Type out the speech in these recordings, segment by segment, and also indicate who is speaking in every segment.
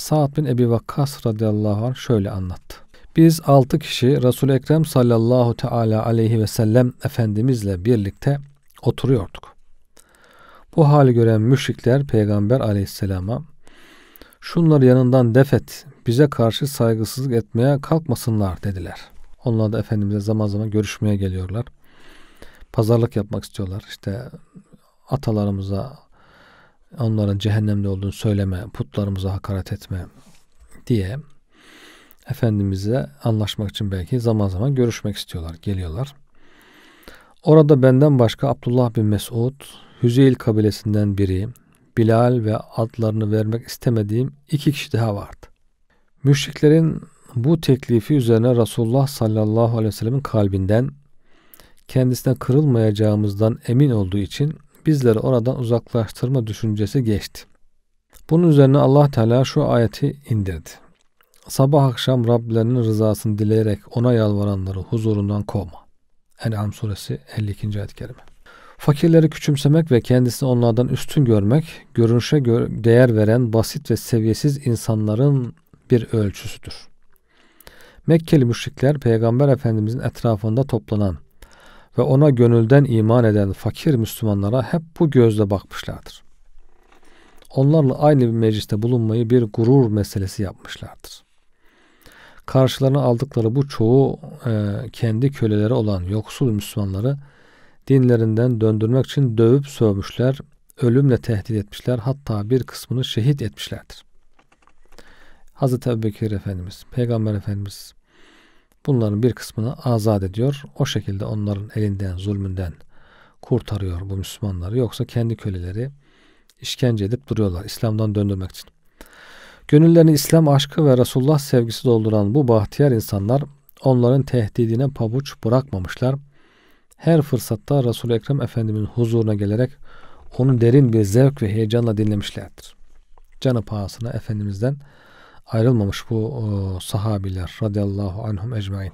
Speaker 1: Sa'd bin Ebi Vakkas radıyallahu anh şöyle anlattı. Biz altı kişi resul Ekrem sallallahu teala aleyhi ve sellem Efendimizle birlikte oturuyorduk. Bu hali gören müşrikler Peygamber aleyhisselama şunları yanından defet bize karşı saygısızlık etmeye kalkmasınlar dediler. Onlar da Efendimiz'e zaman zaman görüşmeye geliyorlar. Pazarlık yapmak istiyorlar. İşte atalarımıza onların cehennemde olduğunu söyleme, putlarımıza hakaret etme diye Efendimiz'le anlaşmak için belki zaman zaman görüşmek istiyorlar, geliyorlar. Orada benden başka Abdullah bin Mesud, Hüzeyl kabilesinden biri, Bilal ve adlarını vermek istemediğim iki kişi daha vardı. Müşriklerin bu teklifi üzerine Resulullah sallallahu aleyhi ve sellemin kalbinden kendisine kırılmayacağımızdan emin olduğu için bizleri oradan uzaklaştırma düşüncesi geçti. Bunun üzerine Allah Teala şu ayeti indirdi. Sabah akşam Rablerinin rızasını dileyerek ona yalvaranları huzurundan kovma. En'am suresi 52. ayet kerime. Fakirleri küçümsemek ve kendisini onlardan üstün görmek, görünüşe gö- değer veren basit ve seviyesiz insanların bir ölçüsüdür. Mekkeli müşrikler Peygamber Efendimizin etrafında toplanan ve ona gönülden iman eden fakir Müslümanlara hep bu gözle bakmışlardır. Onlarla aynı bir mecliste bulunmayı bir gurur meselesi yapmışlardır. Karşılarına aldıkları bu çoğu e, kendi köleleri olan yoksul Müslümanları dinlerinden döndürmek için dövüp sövmüşler, ölümle tehdit etmişler hatta bir kısmını şehit etmişlerdir. Hazreti Ebubekir Efendimiz, Peygamber Efendimiz Bunların bir kısmını azat ediyor. O şekilde onların elinden, zulmünden kurtarıyor bu Müslümanları. Yoksa kendi köleleri işkence edip duruyorlar İslam'dan döndürmek için. Gönüllerini İslam aşkı ve Resulullah sevgisi dolduran bu bahtiyar insanlar onların tehdidine pabuç bırakmamışlar. Her fırsatta Resul-i Ekrem Efendimiz'in huzuruna gelerek onu derin bir zevk ve heyecanla dinlemişlerdir. Canı pahasına Efendimiz'den ayrılmamış bu e, sahabiler radıyallahu anhum ecmain.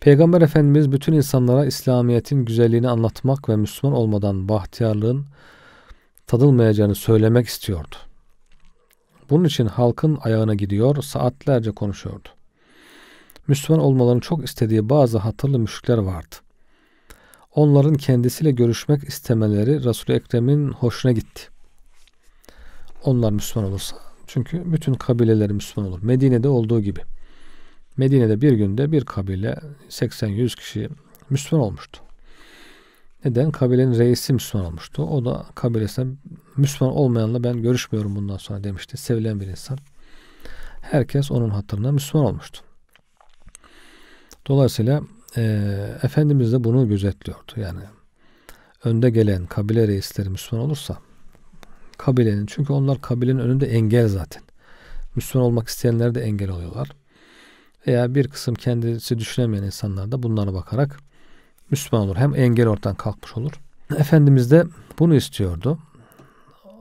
Speaker 1: Peygamber Efendimiz bütün insanlara İslamiyet'in güzelliğini anlatmak ve Müslüman olmadan bahtiyarlığın tadılmayacağını söylemek istiyordu. Bunun için halkın ayağına gidiyor, saatlerce konuşuyordu. Müslüman olmalarını çok istediği bazı hatırlı müşrikler vardı. Onların kendisiyle görüşmek istemeleri Resul-i Ekrem'in hoşuna gitti. Onlar Müslüman olursa çünkü bütün kabileler Müslüman olur. Medine'de olduğu gibi. Medine'de bir günde bir kabile 80-100 kişi Müslüman olmuştu. Neden? Kabilenin reisi Müslüman olmuştu. O da kabilesine Müslüman olmayanla ben görüşmüyorum bundan sonra demişti. Sevilen bir insan. Herkes onun hatırına Müslüman olmuştu. Dolayısıyla e, Efendimiz de bunu gözetliyordu. Yani önde gelen kabile reisleri Müslüman olursa kabilenin. Çünkü onlar kabilenin önünde engel zaten. Müslüman olmak isteyenler de engel oluyorlar. Veya bir kısım kendisi düşünemeyen insanlar da bunlara bakarak Müslüman olur. Hem engel ortadan kalkmış olur. Efendimiz de bunu istiyordu.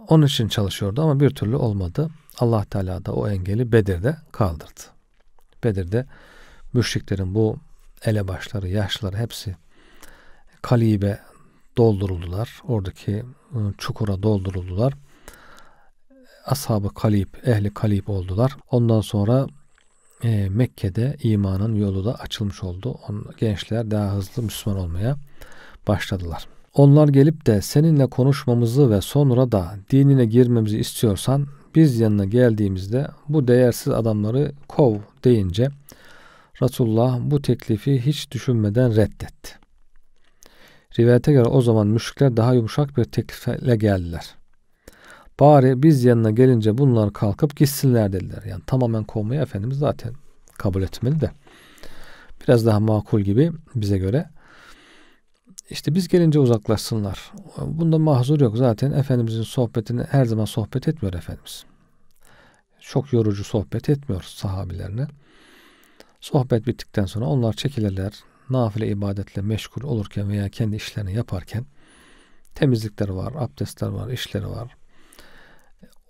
Speaker 1: Onun için çalışıyordu ama bir türlü olmadı. Allah Teala da o engeli Bedir'de kaldırdı. Bedir'de müşriklerin bu elebaşları, yaşlıları hepsi kalibe dolduruldular. Oradaki ıı, çukura dolduruldular ashabı kalip, ehli kalip oldular. Ondan sonra e, Mekke'de imanın yolu da açılmış oldu. On, gençler daha hızlı Müslüman olmaya başladılar. Onlar gelip de seninle konuşmamızı ve sonra da dinine girmemizi istiyorsan biz yanına geldiğimizde bu değersiz adamları kov deyince Resulullah bu teklifi hiç düşünmeden reddetti. Rivayete göre o zaman müşrikler daha yumuşak bir teklifle geldiler. Bari biz yanına gelince bunlar kalkıp gitsinler dediler. Yani tamamen kovmayı Efendimiz zaten kabul etmedi de. Biraz daha makul gibi bize göre. İşte biz gelince uzaklaşsınlar. Bunda mahzur yok. Zaten Efendimizin sohbetini her zaman sohbet etmiyor Efendimiz. Çok yorucu sohbet etmiyor sahabilerine. Sohbet bittikten sonra onlar çekilirler. Nafile ibadetle meşgul olurken veya kendi işlerini yaparken temizlikler var, abdestler var, işleri var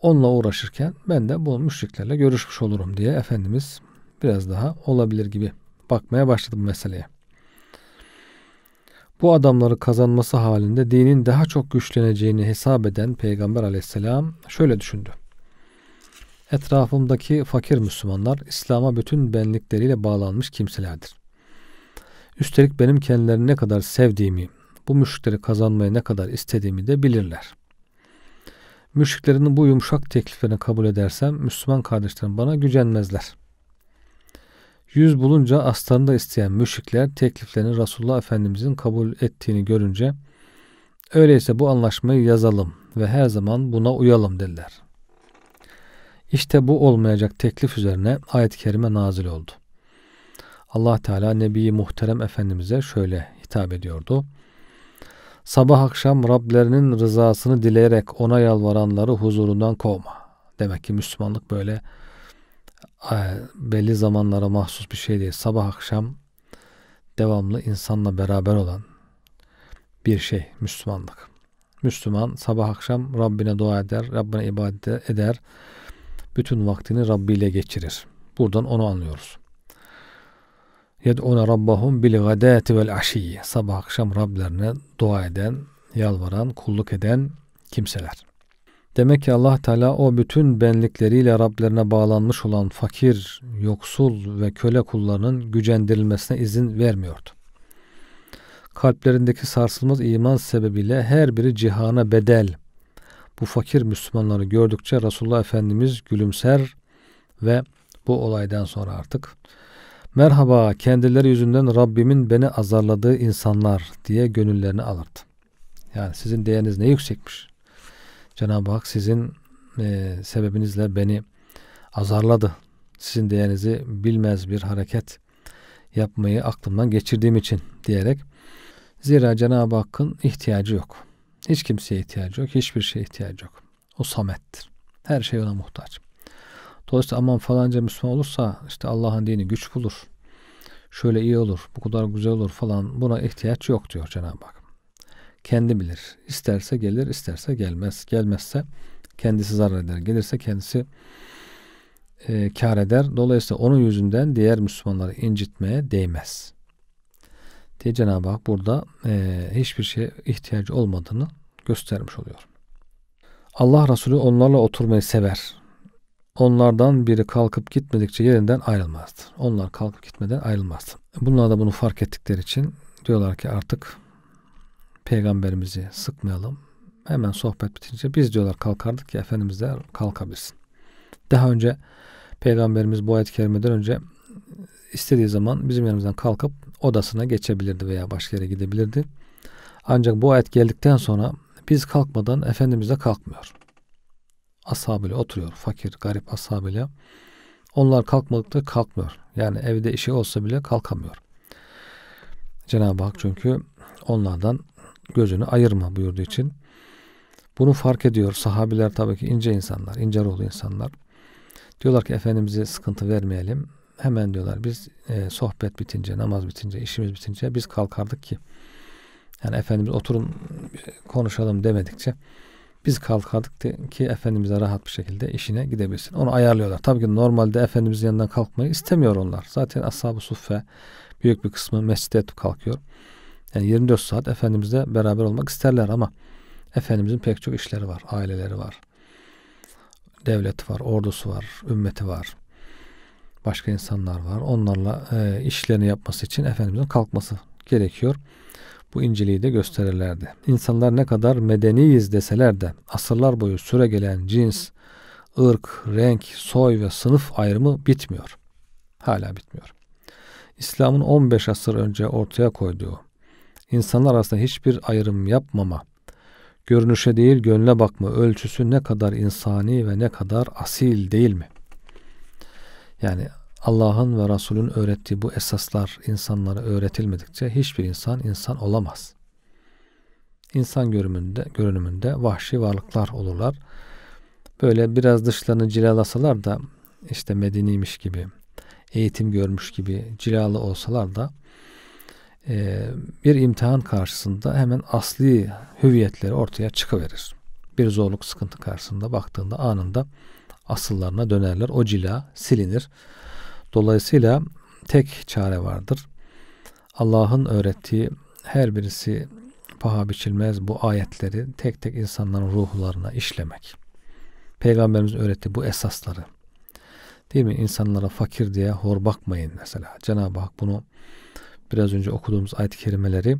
Speaker 1: onunla uğraşırken ben de bu müşriklerle görüşmüş olurum diye Efendimiz biraz daha olabilir gibi bakmaya başladı bu meseleye. Bu adamları kazanması halinde dinin daha çok güçleneceğini hesap eden Peygamber aleyhisselam şöyle düşündü. Etrafımdaki fakir Müslümanlar İslam'a bütün benlikleriyle bağlanmış kimselerdir. Üstelik benim kendilerini ne kadar sevdiğimi, bu müşrikleri kazanmaya ne kadar istediğimi de bilirler. Müşriklerin bu yumuşak tekliflerini kabul edersem Müslüman kardeşlerim bana gücenmezler. Yüz bulunca aslarında isteyen müşrikler tekliflerini Resulullah Efendimizin kabul ettiğini görünce öyleyse bu anlaşmayı yazalım ve her zaman buna uyalım dediler. İşte bu olmayacak teklif üzerine ayet-i kerime nazil oldu. Allah Teala Nebi Muhterem Efendimiz'e şöyle hitap ediyordu. Sabah akşam Rablerinin rızasını dileyerek ona yalvaranları huzurundan kovma. Demek ki Müslümanlık böyle e, belli zamanlara mahsus bir şey değil. Sabah akşam devamlı insanla beraber olan bir şey Müslümanlık. Müslüman sabah akşam Rabbine dua eder, Rabbine ibadet eder. Bütün vaktini Rabbi ile geçirir. Buradan onu anlıyoruz. Yed'une rabbahum bil gadati vel aşiyyi. Sabah akşam Rablerine dua eden, yalvaran, kulluk eden kimseler. Demek ki Allah Teala o bütün benlikleriyle Rablerine bağlanmış olan fakir, yoksul ve köle kullarının gücendirilmesine izin vermiyordu. Kalplerindeki sarsılmaz iman sebebiyle her biri cihana bedel. Bu fakir Müslümanları gördükçe Resulullah Efendimiz gülümser ve bu olaydan sonra artık Merhaba kendileri yüzünden Rabbimin beni azarladığı insanlar diye gönüllerini alırdı. Yani sizin değeriniz ne yüksekmiş. Cenab-ı Hak sizin e, sebebinizle beni azarladı. Sizin değerinizi bilmez bir hareket yapmayı aklımdan geçirdiğim için diyerek. Zira Cenab-ı Hakk'ın ihtiyacı yok. Hiç kimseye ihtiyacı yok. Hiçbir şeye ihtiyacı yok. O samettir. Her şey ona muhtaç. Dolayısıyla aman falanca Müslüman olursa işte Allah'ın dini güç bulur. Şöyle iyi olur, bu kadar güzel olur falan buna ihtiyaç yok diyor Cenab-ı Hak. Kendi bilir. İsterse gelir, isterse gelmez. Gelmezse kendisi zarar eder. Gelirse kendisi e, kar eder. Dolayısıyla onun yüzünden diğer Müslümanları incitmeye değmez. Diye Cenab-ı Hak burada e, hiçbir şeye ihtiyacı olmadığını göstermiş oluyor. Allah Resulü onlarla oturmayı sever. Onlardan biri kalkıp gitmedikçe yerinden ayrılmazdı. Onlar kalkıp gitmeden ayrılmazdı. Bunlar da bunu fark ettikleri için diyorlar ki artık peygamberimizi sıkmayalım. Hemen sohbet bitince biz diyorlar kalkardık ki Efendimiz de kalkabilsin. Daha önce peygamberimiz bu ayet-i kerimeden önce istediği zaman bizim yanımızdan kalkıp odasına geçebilirdi veya başka yere gidebilirdi. Ancak bu ayet geldikten sonra biz kalkmadan Efendimiz de kalkmıyor ashabıyla oturuyor. Fakir, garip ashabıyla. Onlar kalkmadıkça kalkmıyor. Yani evde işi olsa bile kalkamıyor. Cenab-ı Hak çünkü onlardan gözünü ayırma buyurduğu için bunu fark ediyor. Sahabiler tabii ki ince insanlar, ince ruhlu insanlar. Diyorlar ki Efendimiz'e sıkıntı vermeyelim. Hemen diyorlar biz e, sohbet bitince, namaz bitince, işimiz bitince biz kalkardık ki. Yani Efendimiz oturun konuşalım demedikçe biz kalkardık ki Efendimiz'e rahat bir şekilde işine gidebilsin. Onu ayarlıyorlar. Tabii ki normalde Efendimiz'in yanından kalkmayı istemiyor onlar. Zaten Ashab-ı Suffe büyük bir kısmı mescide kalkıyor. Yani 24 saat Efendimiz'le beraber olmak isterler ama Efendimiz'in pek çok işleri var. Aileleri var. Devleti var, ordusu var, ümmeti var. Başka insanlar var. Onlarla e, işlerini yapması için Efendimiz'in kalkması gerekiyor bu inceliği de gösterirlerdi. İnsanlar ne kadar medeniyiz deseler de asırlar boyu süre gelen cins, ırk, renk, soy ve sınıf ayrımı bitmiyor. Hala bitmiyor. İslam'ın 15 asır önce ortaya koyduğu insanlar arasında hiçbir ayrım yapmama, görünüşe değil gönle bakma ölçüsü ne kadar insani ve ne kadar asil değil mi? Yani Allah'ın ve Resul'ün öğrettiği bu esaslar insanlara öğretilmedikçe hiçbir insan insan olamaz. İnsan görünümünde, görünümünde vahşi varlıklar olurlar. Böyle biraz dışlarını cilalasalar da işte medeniymiş gibi, eğitim görmüş gibi cilalı olsalar da e, bir imtihan karşısında hemen asli hüviyetleri ortaya çıkıverir. Bir zorluk sıkıntı karşısında baktığında anında asıllarına dönerler. O cila silinir. Dolayısıyla tek çare vardır. Allah'ın öğrettiği her birisi paha biçilmez bu ayetleri tek tek insanların ruhlarına işlemek. Peygamberimiz öğretti bu esasları. Değil mi? İnsanlara fakir diye hor bakmayın mesela. Cenab-ı Hak bunu biraz önce okuduğumuz ayet-i kerimeleri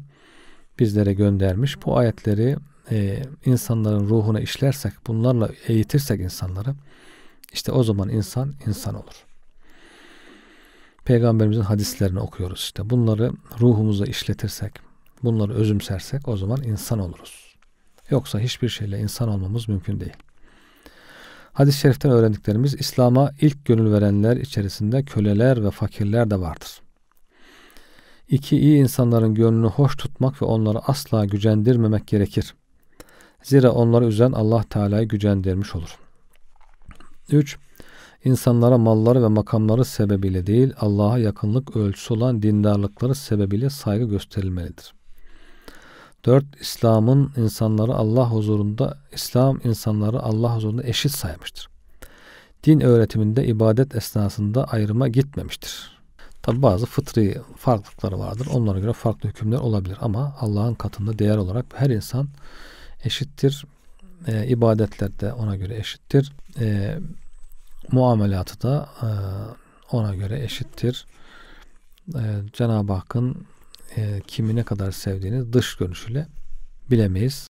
Speaker 1: bizlere göndermiş. Bu ayetleri e, insanların ruhuna işlersek, bunlarla eğitirsek insanları işte o zaman insan insan olur. Peygamberimizin hadislerini okuyoruz işte. Bunları ruhumuza işletirsek, bunları özümsersek o zaman insan oluruz. Yoksa hiçbir şeyle insan olmamız mümkün değil. Hadis-i şeriften öğrendiklerimiz İslam'a ilk gönül verenler içerisinde köleler ve fakirler de vardır. İki iyi insanların gönlünü hoş tutmak ve onları asla gücendirmemek gerekir. Zira onları üzen Allah Teala'yı gücendirmiş olur. 3 insanlara malları ve makamları sebebiyle değil Allah'a yakınlık ölçüsü olan dindarlıkları sebebiyle saygı gösterilmelidir. 4. İslam'ın insanları Allah huzurunda İslam insanları Allah huzurunda eşit saymıştır. Din öğretiminde ibadet esnasında ayrıma gitmemiştir. Tabi bazı fıtri farklılıkları vardır. Onlara göre farklı hükümler olabilir ama Allah'ın katında değer olarak her insan eşittir. E, ee, ibadetlerde ona göre eşittir. E, muamelatı da e, ona göre eşittir. E, Cenab-ı Hakk'ın e, kimi ne kadar sevdiğini dış görünüşüyle bilemeyiz.